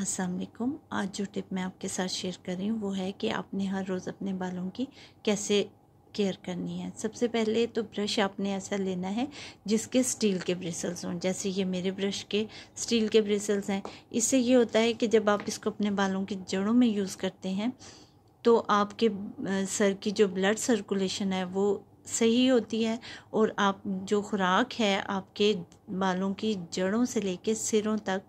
असलकुम आज जो टिप मैं आपके साथ शेयर कर रही हूँ वो है कि आपने हर रोज़ अपने बालों की कैसे केयर करनी है सबसे पहले तो ब्रश आपने ऐसा लेना है जिसके स्टील के ब्रिसल्स हों जैसे ये मेरे ब्रश के स्टील के ब्रिसल्स हैं इससे ये होता है कि जब आप इसको अपने बालों की जड़ों में यूज़ करते हैं तो आपके सर की जो ब्लड सर्कुलेशन है वो सही होती है और आप जो खुराक है आपके बालों की जड़ों से लेके सिरों तक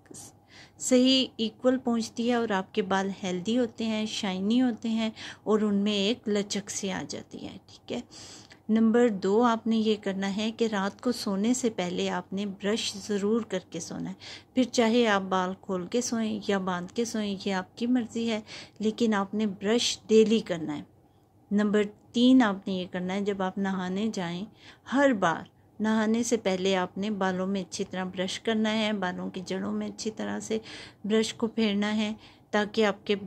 सही इक्वल पहुंचती है और आपके बाल हेल्दी होते हैं शाइनी होते हैं और उनमें एक लचक सी आ जाती है ठीक है नंबर दो आपने ये करना है कि रात को सोने से पहले आपने ब्रश ज़रूर करके सोना है फिर चाहे आप बाल खोल के सोएं या बांध के सोएं ये आपकी मर्ज़ी है लेकिन आपने ब्रश डेली करना है नंबर तीन आपने ये करना है जब आप नहाने जाएं हर बार नहाने से पहले आपने बालों में अच्छी तरह ब्रश करना है बालों की जड़ों में अच्छी तरह से ब्रश को फेरना है ताकि आपके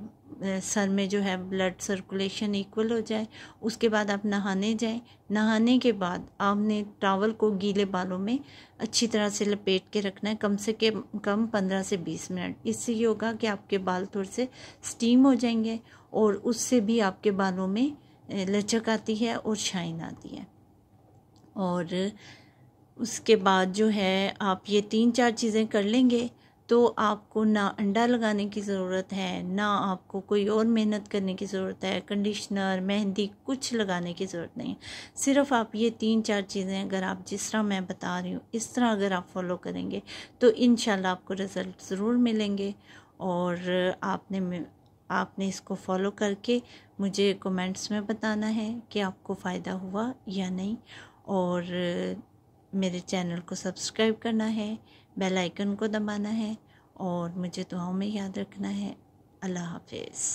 सर में जो है ब्लड सर्कुलेशन इक्वल हो जाए उसके बाद आप नहाने जाएं नहाने के बाद आपने टावल को गीले बालों में अच्छी तरह से लपेट के रखना है कम से कम कम पंद्रह से बीस मिनट इससे ये होगा कि आपके बाल थोड़े से स्टीम हो जाएंगे और उससे भी आपके बालों में लचक आती है और शाइन आती है और उसके बाद जो है आप ये तीन चार चीज़ें कर लेंगे तो आपको ना अंडा लगाने की ज़रूरत है ना आपको कोई और मेहनत करने की ज़रूरत है कंडीशनर मेहंदी कुछ लगाने की ज़रूरत नहीं सिर्फ आप ये तीन चार चीज़ें अगर आप जिस तरह मैं बता रही हूँ इस तरह अगर आप फॉलो करेंगे तो इन आपको रिज़ल्ट ज़रूर मिलेंगे और आपने आपने इसको फॉलो करके मुझे कमेंट्स में बताना है कि आपको फ़ायदा हुआ या नहीं और मेरे चैनल को सब्सक्राइब करना है बेल आइकन को दबाना है और मुझे दुआओं में याद रखना है अल्लाह हाफिज़